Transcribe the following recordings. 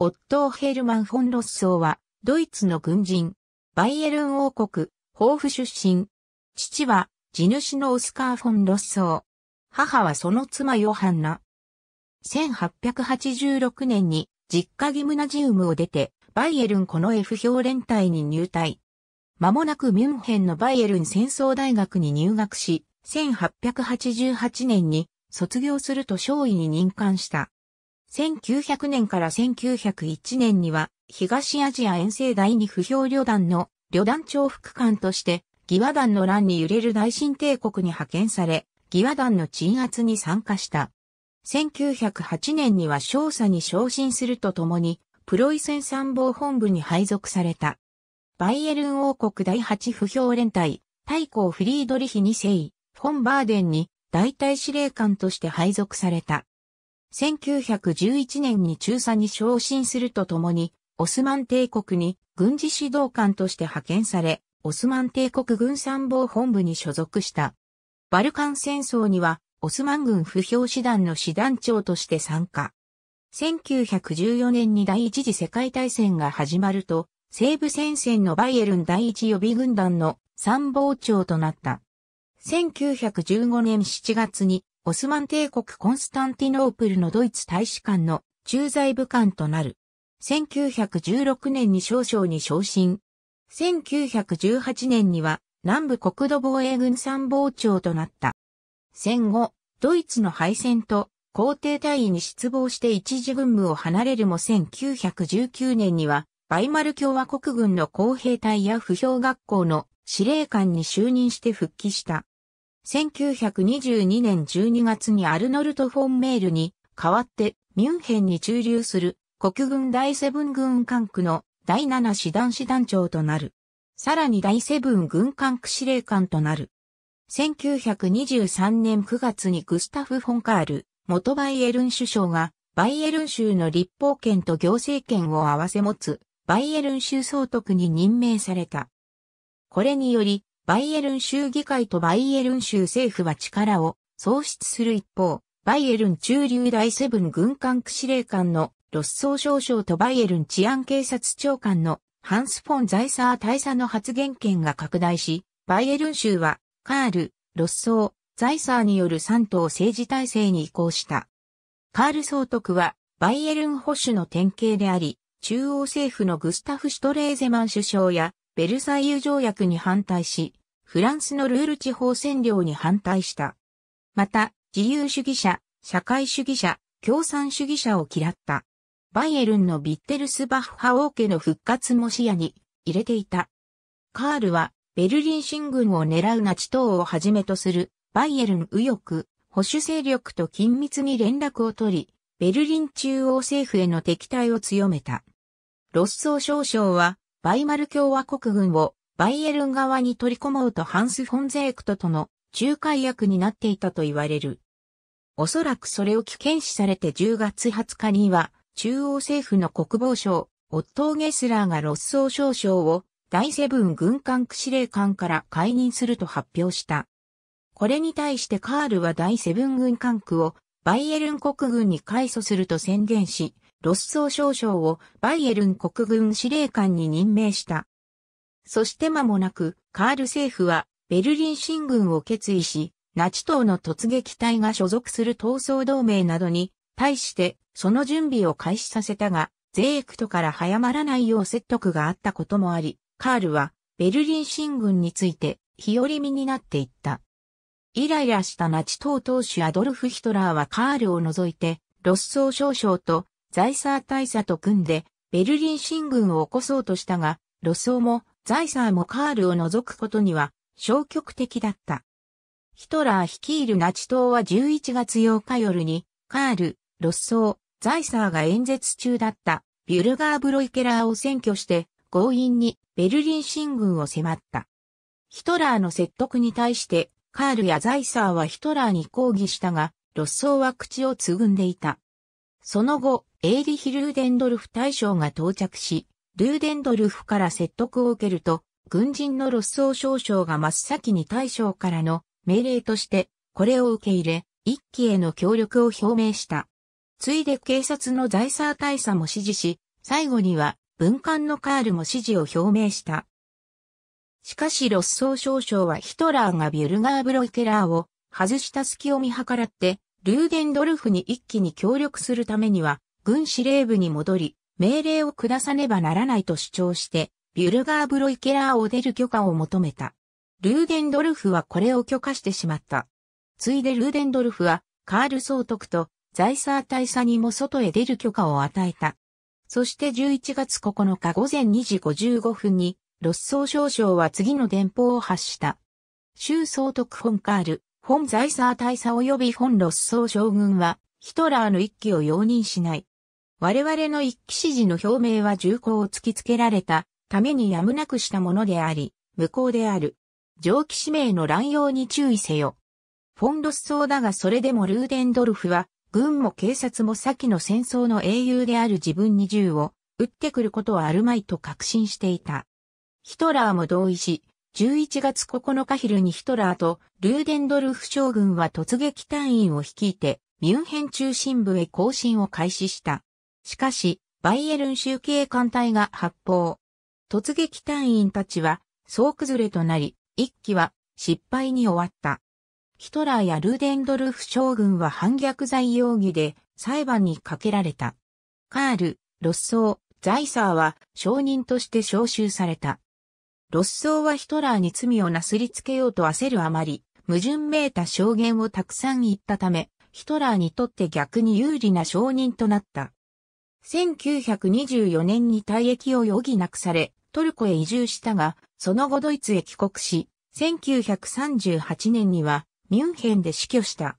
オットー・ヘルマン・フォン・ロッソーは、ドイツの軍人、バイエルン王国、豊富出身。父は、地主のオスカー・フォン・ロッソー。母はその妻ヨハンナ。1886年に、実家ギムナジウムを出て、バイエルンこの F 評連隊に入隊。間もなくミュンヘンのバイエルン戦争大学に入学し、1888年に卒業すると少尉に任官した。1900年から1901年には、東アジア遠征第二不評旅団の旅団長副官として、義和団の乱に揺れる大新帝国に派遣され、義和団の鎮圧に参加した。1908年には少佐に昇進するとともに、プロイセン参謀本部に配属された。バイエルン王国第八不評連隊、大公フリードリヒ二世、フォンバーデンに大隊司令官として配属された。1911年に中佐に昇進するとともに、オスマン帝国に軍事指導官として派遣され、オスマン帝国軍参謀本部に所属した。バルカン戦争には、オスマン軍不評師団の師団長として参加。1914年に第一次世界大戦が始まると、西部戦線のバイエルン第一予備軍団の参謀長となった。1915年7月にオスマン帝国コンスタンティノープルのドイツ大使館の駐在部官となる。1916年に少将に昇進。1918年には南部国土防衛軍参謀長となった。戦後、ドイツの敗戦と皇帝隊員に失望して一時軍務を離れるも1919年には、バイマル共和国軍の工兵隊や不評学校の司令官に就任して復帰した。1922年12月にアルノルト・フォン・メールに代わってミュンヘンに駐留する国軍第セブン軍管区の第7師団師団長となる。さらに第セブン軍管区司令官となる。1923年9月にグスタフ・フォンカール、元バイエルン首相が、バイエルン州の立法権と行政権を合わせ持つ、バイエルン州総督に任命された。これにより、バイエルン州議会とバイエルン州政府は力を喪失する一方、バイエルン中流第セブン軍管区司令官のロッソー少将とバイエルン治安警察長官のハンス・フォン・ザイサー大佐の発言権が拡大し、バイエルン州はカール、ロッソー、ザイサーによる3党政治体制に移行した。カール総督はバイエルン保守の典型であり、中央政府のグスタフ・シュトレーゼマン首相やベルサイユ条約に反対し、フランスのルール地方占領に反対した。また、自由主義者、社会主義者、共産主義者を嫌った。バイエルンのビッテルスバッフハ王家の復活も視野に入れていた。カールは、ベルリン進軍を狙うナチ党をはじめとする、バイエルン右翼、保守勢力と緊密に連絡を取り、ベルリン中央政府への敵対を強めた。ロッソー少将は、バイマル共和国軍をバイエルン側に取り込もうとハンス・フォンゼークトとの仲介役になっていたと言われる。おそらくそれを危険視されて10月20日には、中央政府の国防省、オットー・ゲスラーがロッソー少将を第セブン軍管区司令官から解任すると発表した。これに対してカールは第セブン軍管区をバイエルン国軍に改組すると宣言し、ロス総少将をバイエルン国軍司令官に任命した。そして間もなく、カール政府はベルリン進軍を決意し、ナチ党の突撃隊が所属する闘争同盟などに対してその準備を開始させたが、ゼークトから早まらないよう説得があったこともあり、カールはベルリン進軍について日和見になっていった。イライラしたナチ党党首アドルフ・ヒトラーはカールを除いて、ロス総少将とザイサー大佐と組んで、ベルリン進軍を起こそうとしたが、ロソーもザイサーもカールを除くことには消極的だった。ヒトラー率いるナチ党は11月8日夜に、カール、ロソー、ザイサーが演説中だったビュルガー・ブロイケラーを占拠して強引にベルリン進軍を迫った。ヒトラーの説得に対してカールやザイサーはヒトラーに抗議したが、ロッソーは口をつぐんでいた。その後、エーリヒ・ルーデンドルフ大将が到着し、ルーデンドルフから説得を受けると、軍人のロスオ少将が真っ先に大将からの命令として、これを受け入れ、一期への協力を表明した。ついで警察の財産大佐も指示し、最後には文官のカールも支持を表明した。しかしロスソー少将はヒトラーがビュルガーブロイケラーを外した隙を見計らって、ルーデンドルフに一気に協力するためには、軍司令部に戻り、命令を下さねばならないと主張して、ビュルガーブロイケラーを出る許可を求めた。ルーデンドルフはこれを許可してしまった。ついでルーデンドルフは、カール総督と財ー大佐にも外へ出る許可を与えた。そして11月9日午前2時55分に、ロッソー少将は次の電報を発した。州総督本カール、本財ー大佐及び本ロッソー将軍は、ヒトラーの一揆を容認しない。我々の一騎士時の表明は銃口を突きつけられたためにやむなくしたものであり、無効である。上記指名の乱用に注意せよ。フォンドスそうだがそれでもルーデンドルフは、軍も警察も先の戦争の英雄である自分に銃を撃ってくることはあるまいと確信していた。ヒトラーも同意し、11月9日昼にヒトラーとルーデンドルフ将軍は突撃隊員を率いてミュンヘン中心部へ行進を開始した。しかし、バイエルン州警官隊が発砲。突撃隊員たちは総崩れとなり、一機は失敗に終わった。ヒトラーやルーデンドルフ将軍は反逆罪容疑で裁判にかけられた。カール、ロッソー、ザイサーは証人として招集された。ロッソーはヒトラーに罪をなすりつけようと焦るあまり、矛盾めいた証言をたくさん言ったため、ヒトラーにとって逆に有利な証人となった。1924年に退役を余儀なくされ、トルコへ移住したが、その後ドイツへ帰国し、1938年にはミュンヘンで死去した。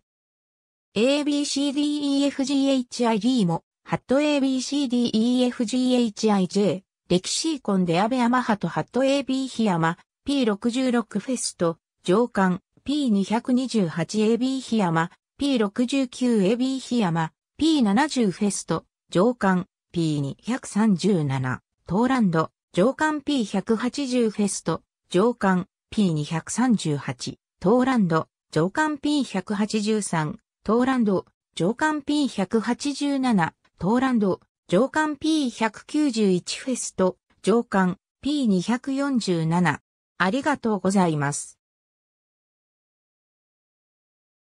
ABCDEFGHID も、ハット ABCDEFGHIJ、歴史コンでアベアマハとハット AB ヒアマ、P66 フェスト、上官、P228AB ヒアマ、P69AB ヒアマ、P70 フェスト、上巻 P237、トーランド、上巻 P180 フェスト、上巻 P238、トーランド、上巻 P183、トーランド、上巻 P187、トーランド、上巻 P191 フェスト、上巻 P247。ありがとうございます。